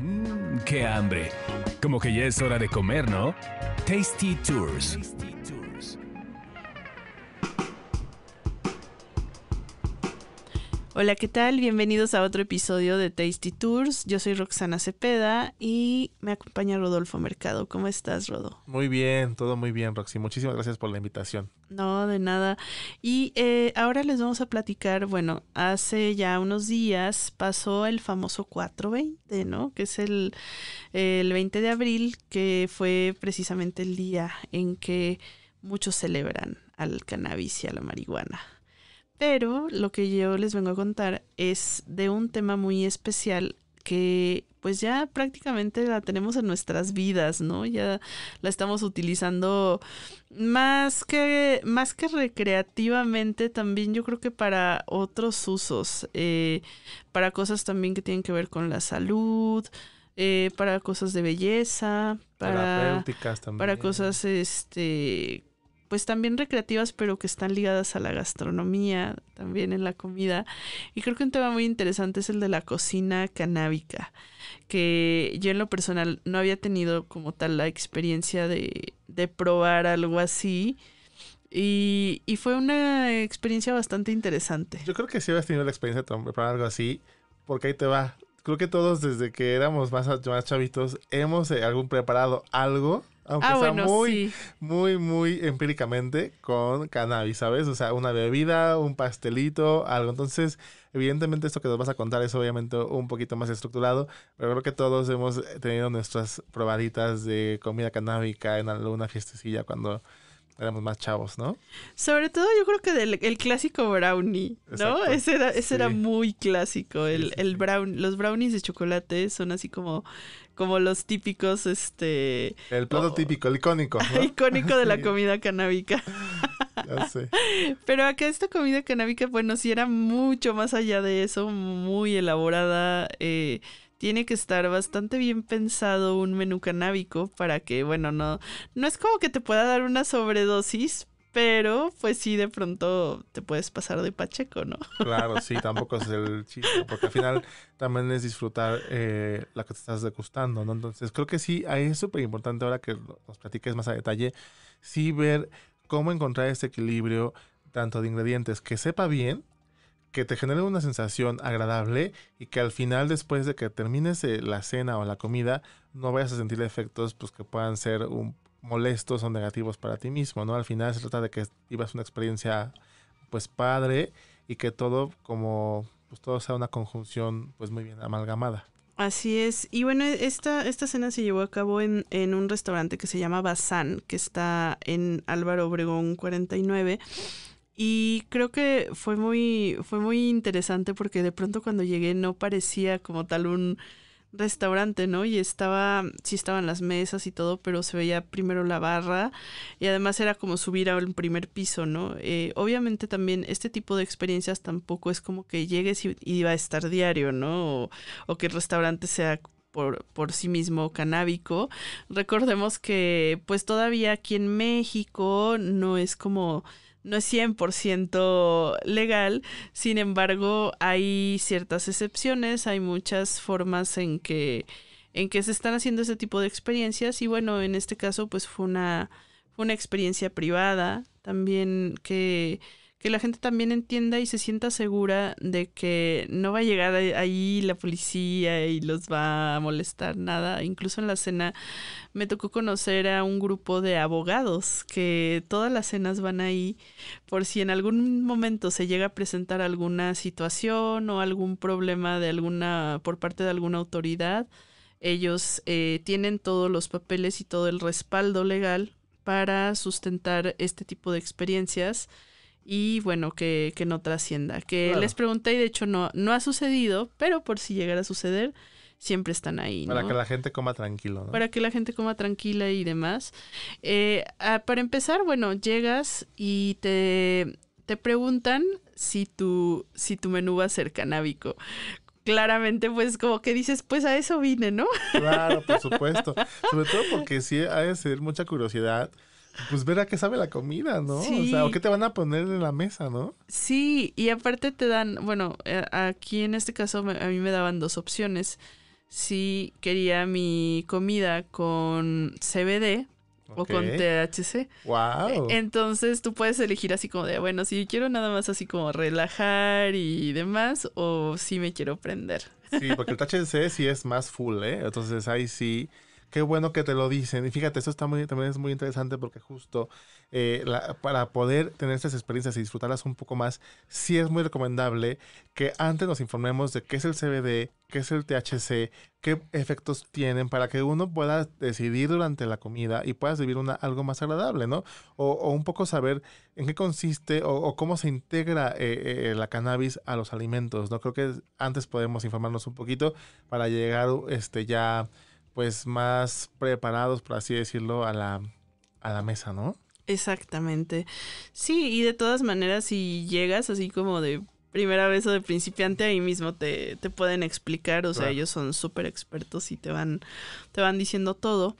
Mmm, qué hambre. Como que ya es hora de comer, ¿no? Tasty Tours Hola, ¿qué tal? Bienvenidos a otro episodio de Tasty Tours. Yo soy Roxana Cepeda y me acompaña Rodolfo Mercado. ¿Cómo estás, Rodo? Muy bien, todo muy bien, Roxy. Muchísimas gracias por la invitación. No, de nada. Y eh, ahora les vamos a platicar, bueno, hace ya unos días pasó el famoso 420, ¿no? Que es el, el 20 de abril, que fue precisamente el día en que muchos celebran al cannabis y a la marihuana. Pero lo que yo les vengo a contar es de un tema muy especial que pues ya prácticamente la tenemos en nuestras vidas, ¿no? Ya la estamos utilizando más que, más que recreativamente, también yo creo que para otros usos, eh, para cosas también que tienen que ver con la salud, eh, para cosas de belleza, para, también. para cosas este, pues también recreativas, pero que están ligadas a la gastronomía, también en la comida. Y creo que un tema muy interesante es el de la cocina canábica, que yo en lo personal no había tenido como tal la experiencia de, de probar algo así. Y, y, fue una experiencia bastante interesante. Yo creo que sí habías tenido la experiencia de probar algo así, porque ahí te va. Creo que todos desde que éramos más, más chavitos hemos eh, algún preparado algo aunque ah, sea muy, muy, muy empíricamente con cannabis, ¿sabes? O sea, una bebida, un pastelito, algo. Entonces, evidentemente esto que nos vas a contar es obviamente un poquito más estructurado, pero creo que todos hemos tenido nuestras probaditas de comida canábica en alguna fiestecilla cuando éramos más chavos, ¿no? Sobre todo yo creo que el clásico brownie, ¿no? ese era, era muy clásico. El, brown, los brownies de chocolate son así como, como los típicos, este... El plato típico, el icónico. El Icónico de la comida canábica. Pero acá esta comida canábica, bueno, si era mucho más allá de eso, muy elaborada. Eh, tiene que estar bastante bien pensado un menú canábico para que, bueno, no, no es como que te pueda dar una sobredosis, pero pues sí, de pronto te puedes pasar de pacheco, ¿no? Claro, sí, tampoco es el chiste, porque al final también es disfrutar eh, la que te estás degustando, ¿no? Entonces creo que sí, ahí es súper importante ahora que nos platiques más a detalle, sí ver cómo encontrar ese equilibrio tanto de ingredientes que sepa bien, que te genere una sensación agradable y que al final después de que termines eh, la cena o la comida no vayas a sentir efectos pues que puedan ser molestos o negativos para ti mismo, ¿no? Al final se trata de que vivas una experiencia pues padre y que todo como pues todo sea una conjunción pues muy bien amalgamada. Así es. Y bueno, esta, esta cena se llevó a cabo en, en un restaurante que se llama Bazán, que está en Álvaro Obregón 49. Y creo que fue muy, fue muy interesante porque de pronto cuando llegué no parecía como tal un restaurante, ¿no? Y estaba, sí estaban las mesas y todo, pero se veía primero la barra y además era como subir al primer piso, ¿no? Eh, obviamente también este tipo de experiencias tampoco es como que llegues y, va a estar diario, ¿no? O, que el restaurante sea por, por, sí mismo canábico. Recordemos que pues todavía aquí en México no es como no es 100% legal, sin embargo hay ciertas excepciones, hay muchas formas en que, en que se están haciendo ese tipo de experiencias y bueno, en este caso pues fue una, fue una experiencia privada también que que la gente también entienda y se sienta segura de que no va a llegar ahí la policía y los va a molestar nada. Incluso en la cena me tocó conocer a un grupo de abogados que todas las cenas van ahí por si en algún momento se llega a presentar alguna situación o algún problema de alguna por parte de alguna autoridad. Ellos eh, tienen todos los papeles y todo el respaldo legal para sustentar este tipo de experiencias y bueno, que, no trascienda. Que les pregunté y de hecho no, no ha sucedido, pero por si llegara a suceder, siempre están ahí. Para que la gente coma tranquilo. Para que la gente coma tranquila y demás. Eh, ah, para empezar, bueno, llegas y te, te preguntan si tu, si tu menú va a ser canábico claramente, pues como que dices, pues a eso vine, ¿no? Claro, por supuesto. Sobre todo porque sí ha de ser mucha curiosidad pues ver a qué sabe la comida, ¿no? O sea, o qué te van a poner en la mesa, ¿no? Sí, y aparte te dan, bueno, eh, aquí en este caso a mí me daban dos opciones. Si quería mi comida con CBD, o con THC. Wow. E, entonces tú puedes elegir así como de, bueno, si quiero nada más así como relajar y demás, o si me quiero prender. Sí, porque el THC sí es más full, ¿eh? Entonces ahí sí Qué bueno que te lo dicen. Y fíjate, eso está muy, también es muy interesante porque justo eh, para poder tener estas experiencias y disfrutarlas un poco más, sí es muy recomendable que antes nos informemos de qué es el CBD, qué es el THC, qué efectos tienen para que uno pueda decidir durante la comida y puedas vivir una, algo más agradable, ¿no? O, un poco saber en qué consiste o, cómo se integra eh, eh, la cannabis a los alimentos, ¿no? Creo que antes podemos informarnos un poquito para llegar este, ya pues más preparados, por así decirlo, a la, a la mesa, ¿no? Exactamente. Sí, y de todas maneras, si llegas así como de primera vez o de principiante, ahí mismo te, te pueden explicar, o sea, ellos son súper expertos y te van, te van diciendo todo.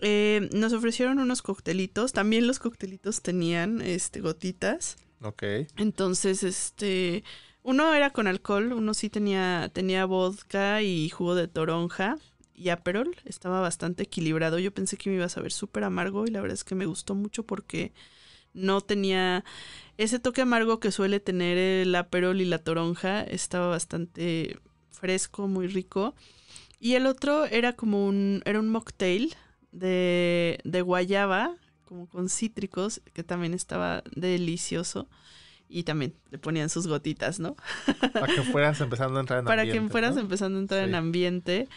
Eh, nos ofrecieron unos coctelitos, también los coctelitos tenían este, gotitas. Ok. Entonces, este, uno era con alcohol, uno sí tenía, tenía vodka y jugo de toronja y Aperol. Estaba bastante equilibrado. Yo pensé que me iba a saber súper amargo y la verdad es que me gustó mucho porque no tenía ese toque amargo que suele tener el Aperol y la toronja. Estaba bastante fresco, muy rico. Y el otro era como un, era un mocktail de, guayaba, como con cítricos, que también estaba delicioso y también le ponían sus gotitas, ¿no? Para que fueras empezando a entrar en ambiente. Para que fueras empezando a entrar en ambiente.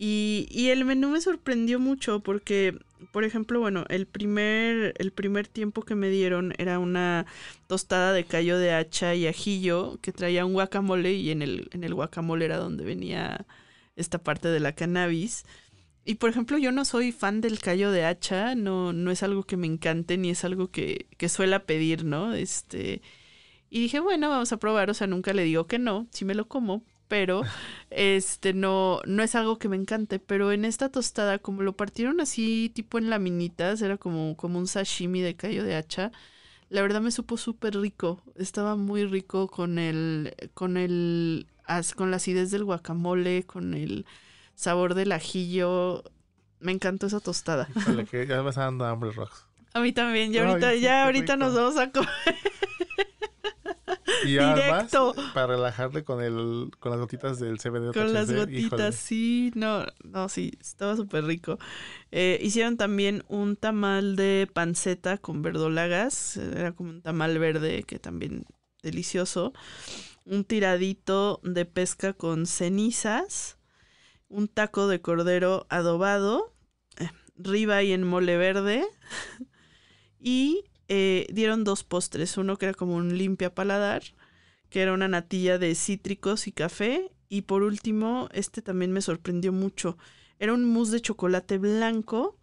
Y, el menú me sorprendió mucho porque, por ejemplo, bueno, el primer, el primer tiempo que me dieron era una tostada de callo de hacha y ajillo que traía un guacamole y en el, en el guacamole era donde venía esta parte de la cannabis. Y por ejemplo, yo no soy fan del callo de hacha, no, no es algo que me encante ni es algo que, suela pedir, ¿no? Este, y dije, bueno, vamos a probar, o sea, nunca le digo que no, si me lo como, pero este no, no es algo que me encante. Pero en esta tostada, como lo partieron así, tipo en laminitas, era como, como un sashimi de callo de hacha. La verdad me supo súper rico. Estaba muy rico con el, con el, con la acidez del guacamole, con el sabor del ajillo. Me encantó esa tostada. que ya me está dando hambre, Rox. A mí también, ya ahorita, ya ahorita nos vamos a comer. Y para relajarle con el con las gotitas del CBD. Con las gotitas, sí, no, no, sí, estaba súper rico. Eh, hicieron también un tamal de panceta con verdolagas, era como un tamal verde que también delicioso. Un tiradito de pesca con cenizas, un taco de cordero adobado, eh, riba y en mole verde y eh, dieron dos postres, uno que era como un limpia paladar, que era una natilla de cítricos y café, y por último, este también me sorprendió mucho, era un mousse de chocolate blanco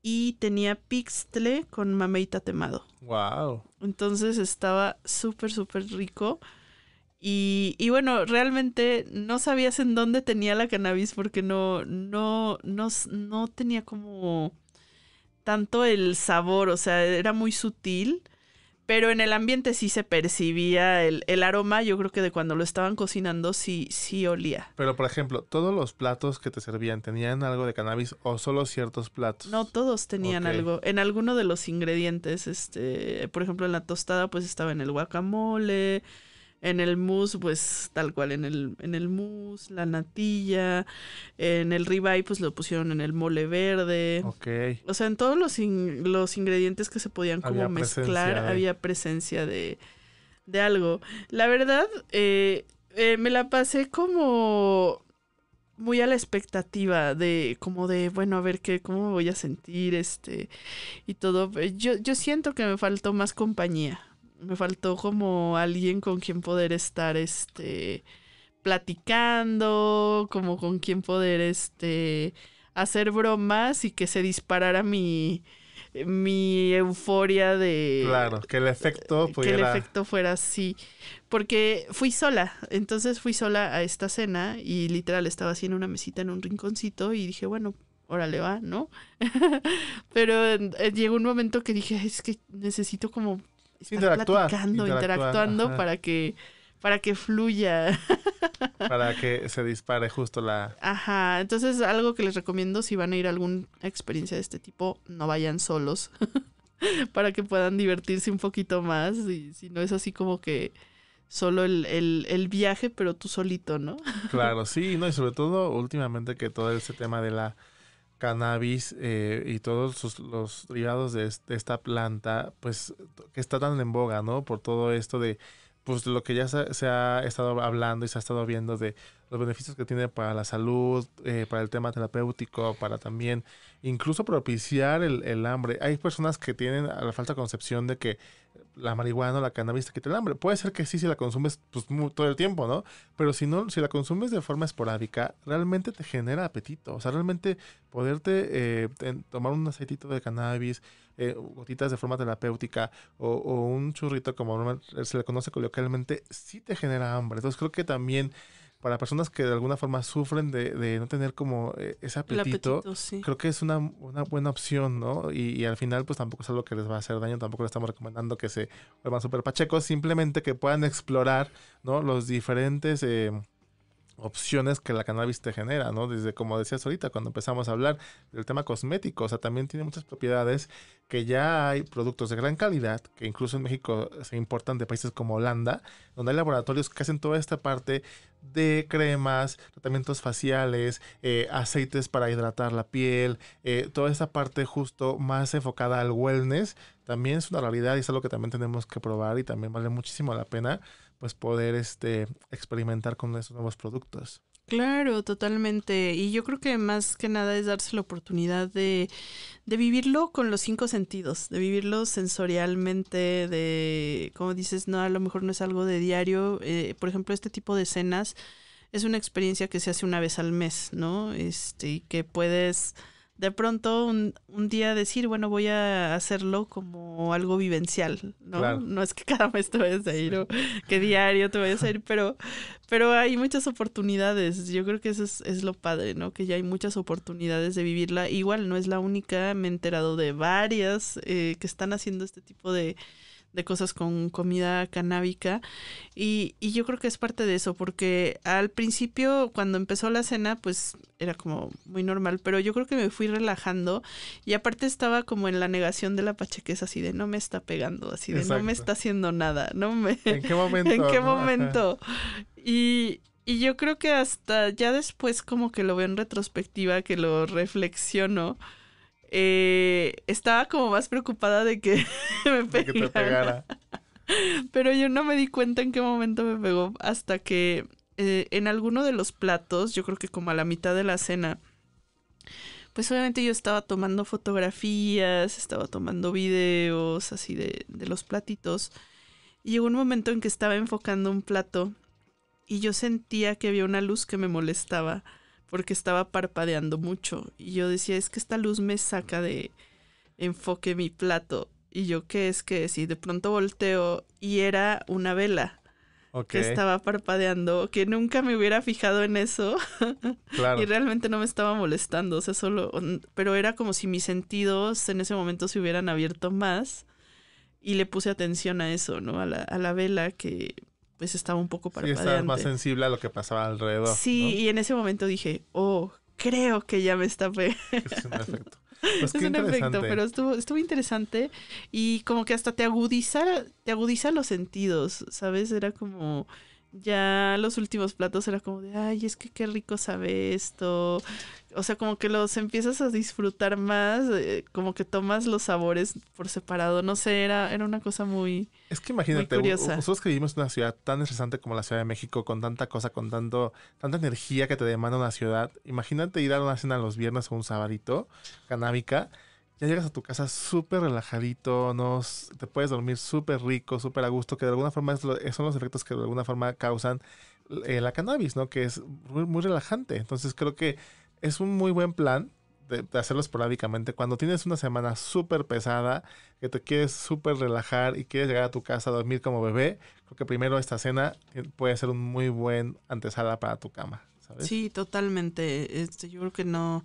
y tenía pixtle con mameita temado. Wow. Entonces estaba súper, súper rico. Y, bueno, realmente no sabías en dónde tenía la cannabis porque no, no, no, no tenía como tanto el sabor, o sea, era muy sutil, pero en el ambiente sí se percibía el, aroma, yo creo que de cuando lo estaban cocinando sí, sí olía. Pero por ejemplo, ¿todos los platos que te servían tenían algo de cannabis o solo ciertos platos? No, todos tenían algo. En alguno de los ingredientes, este, por ejemplo, en la tostada pues estaba en el guacamole, en el mousse, pues tal cual, en el, en el mousse, la natilla, en el ribeye, pues lo pusieron en el mole verde. Ok. O sea, en todos los, los ingredientes que se podían como mezclar, había presencia de, algo. La verdad, eh, eh, me la pasé como muy a la expectativa de como de bueno a ver qué cómo me voy a sentir este y todo yo, yo siento que me faltó más compañía me faltó como alguien con quien poder estar este platicando, como con quien poder este hacer bromas y que se disparara mi mi euforia de claro que el efecto eh, que el efecto fuera así porque fui sola entonces fui sola a esta cena y literal estaba haciendo una mesita en un rinconcito y dije bueno órale va, ¿no? Pero eh, llegó un momento que dije, es que necesito como interactuando platicando, interactuando para que para que fluya. para que se dispare justo la... Ajá, entonces algo que les recomiendo si van a ir a alguna experiencia de este tipo, no vayan solos, para que puedan divertirse un poquito más, y si no es así como que solo el, el, el viaje, pero tú solito, ¿no? claro, sí, no, y sobre todo últimamente que todo ese tema de la cannabis eh, y todos los derivados de, esta planta, pues que está tan en boga, ¿no? Por todo esto de, pues lo que ya se ha estado hablando y se ha estado viendo de los beneficios que tiene para la salud, eh, para el tema terapéutico, para también incluso propiciar el, hambre. Hay personas que tienen a la falta concepción de que la marihuana o la cannabis te quita el hambre. Puede ser que sí si la consumes pues, todo el tiempo, ¿no? Pero si no, si la consumes de forma esporádica, realmente te genera apetito. O sea, realmente poderte eh, tomar un aceitito de cannabis, eh, gotitas de forma terapéutica o, o un churrito como se le conoce coloquialmente, sí te genera hambre. Entonces creo que también para personas que de alguna forma sufren de, de no tener como eh, ese apetito, creo que es una, una buena opción, ¿no? Y, y, al final, pues tampoco es algo que les va a hacer daño, tampoco les estamos recomendando que se vuelvan super pachecos, simplemente que puedan explorar, ¿no? Los diferentes eh, opciones que la cannabis te genera, ¿no? Desde como decías ahorita cuando empezamos a hablar del tema cosmético, o sea, también tiene muchas propiedades que ya hay productos de gran calidad, que incluso en México se importan de países como Holanda, donde hay laboratorios que hacen toda esta parte de cremas, tratamientos faciales, eh, aceites para hidratar la piel, eh, toda esta parte justo más enfocada al wellness, también es una realidad y es algo que también tenemos que probar y también vale muchísimo la pena pues poder este, experimentar con esos nuevos productos. Claro, totalmente. Y yo creo que más que nada es darse la oportunidad de, de vivirlo con los cinco sentidos, de vivirlo sensorialmente, de, como dices, no, a lo mejor no es algo de diario. Eh, por ejemplo, este tipo de escenas es una experiencia que se hace una vez al mes, ¿no? Este, y que puedes de pronto un, un, día decir, bueno, voy a hacerlo como algo vivencial, ¿no? No es que cada mes te vayas a ir o que diario te vayas a ir, pero, pero hay muchas oportunidades. Yo creo que eso es, es, lo padre, ¿no? Que ya hay muchas oportunidades de vivirla. Igual no es la única, me he enterado de varias eh, que están haciendo este tipo de, de cosas con comida canábica. Y, y yo creo que es parte de eso, porque al principio, cuando empezó la cena, pues era como muy normal, pero yo creo que me fui relajando y aparte estaba como en la negación de la pachequesa, así de no me está pegando, así de no me está haciendo nada, no me... ¿En qué momento? ¿En qué momento? Y, y yo creo que hasta ya después como que lo veo en retrospectiva, que lo reflexiono, eh, estaba como más preocupada de que me pegara. Pero yo no me di cuenta en qué momento me pegó hasta que eh, en alguno de los platos, yo creo que como a la mitad de la cena, pues obviamente yo estaba tomando fotografías, estaba tomando videos así de, de los platitos. Y llegó un momento en que estaba enfocando un plato y yo sentía que había una luz que me molestaba porque estaba parpadeando mucho. Y yo decía, es que esta luz me saca de enfoque mi plato. Y yo, ¿qué es? Que si de pronto volteo y era una vela. Que estaba parpadeando, que nunca me hubiera fijado en eso. Claro. y realmente no me estaba molestando, o sea, solo. Pero era como si mis sentidos en ese momento se hubieran abierto más. Y le puse atención a eso, ¿no? A la, a la vela que pues estaba un poco para Y estabas más sensible a lo que pasaba alrededor. Sí, y en ese momento dije, oh, creo que ya me está Es un efecto. Pues es un efecto, pero estuvo, estuvo interesante y como que hasta te agudiza, te agudiza los sentidos, ¿sabes? Era como ya los últimos platos era como de, ay, es que qué rico sabe esto. O sea, como que los empiezas a disfrutar más, eh, como que tomas los sabores por separado. No sé, era, era una cosa muy. Es que imagínate, nosotros que vivimos en una ciudad tan estresante como la Ciudad de México, con tanta cosa, con tanto, tanta energía que te demanda una ciudad. Imagínate ir a una cena los viernes o un sabadito canábica ya llegas a tu casa súper relajadito, no, te puedes dormir súper rico, súper a gusto, que de alguna forma eh, son los efectos que de alguna forma causan eh, la cannabis, ¿no? Que es muy, relajante. Entonces creo que es un muy buen plan de, hacerlo esporádicamente. Cuando tienes una semana súper pesada, que te quieres súper relajar y quieres llegar a tu casa a dormir como bebé, creo que primero esta cena eh, puede ser un muy buen antesala para tu cama. ¿sabes? Sí, totalmente. Este, yo creo que no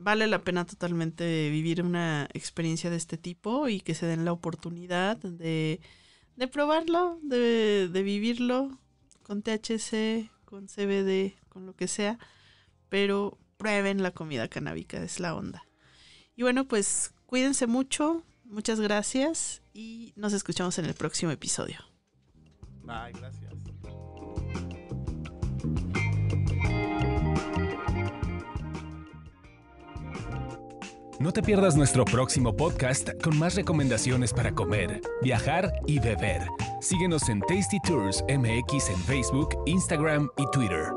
vale la pena totalmente vivir una experiencia de este tipo y que se den la oportunidad de, de probarlo, de, de vivirlo con THC, con CBD, con lo que sea, pero prueben la comida canábica, es la onda. Y bueno, pues cuídense mucho, muchas gracias y nos escuchamos en el próximo episodio. Bye, gracias. No te pierdas nuestro próximo podcast con más recomendaciones para comer, viajar y beber. Síguenos en Tasty Tours MX en Facebook, Instagram y Twitter.